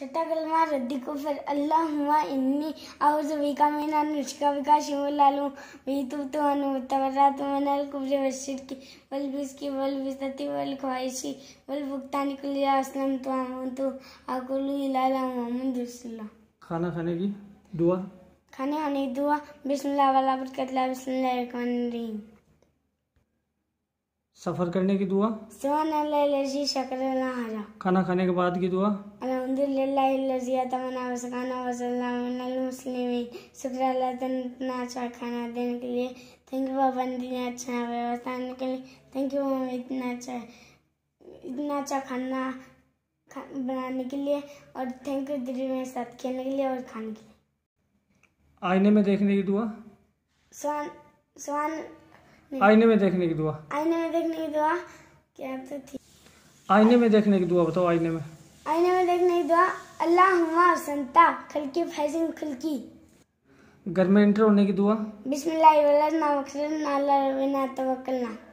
छठा कलमा रद्दी को फिर अल्लाह हुआ इन्नी आउजुबिका मीन नुचका विका शिव लालू वही तू तो अनुतवरा तो मनल कुब्र वशिर की बल वल बिस्की वल बिसती बल ख्वाहिशी बल भुगता निकल गया असलम तो आमन तो आकुलू इलाला मोहम्मद रसुल्ला खाना खाने की दुआ खाने खाने की दुआ बिस्मिल्लाह वाला बरकत बिस्मिल्लाह रहमान रहीम सफर करने की दुआ खाना खाने के बाद की दुआ खाना देने के लिए थैंक यू अच्छा व्यवस्था के लिए थैंक यू मम्मी इतना अच्छा इतना अच्छा खाना बनाने के लिए और थैंक यू दिल्ली मेरे साथ खेलने के लिए और खाने के लिए आईने में देखने की दुआ स्वान स्वान आईने में देखने की दुआ आईने में देखने की दुआ क्या तो थी आईने में देखने की दुआ बताओ आईने में आईने में देखने की दुआ अल्लाह हुमा संता खलकी फैजन खलकी घर में एंटर होने की दुआ बिस्मिल्लाह तवक्कलना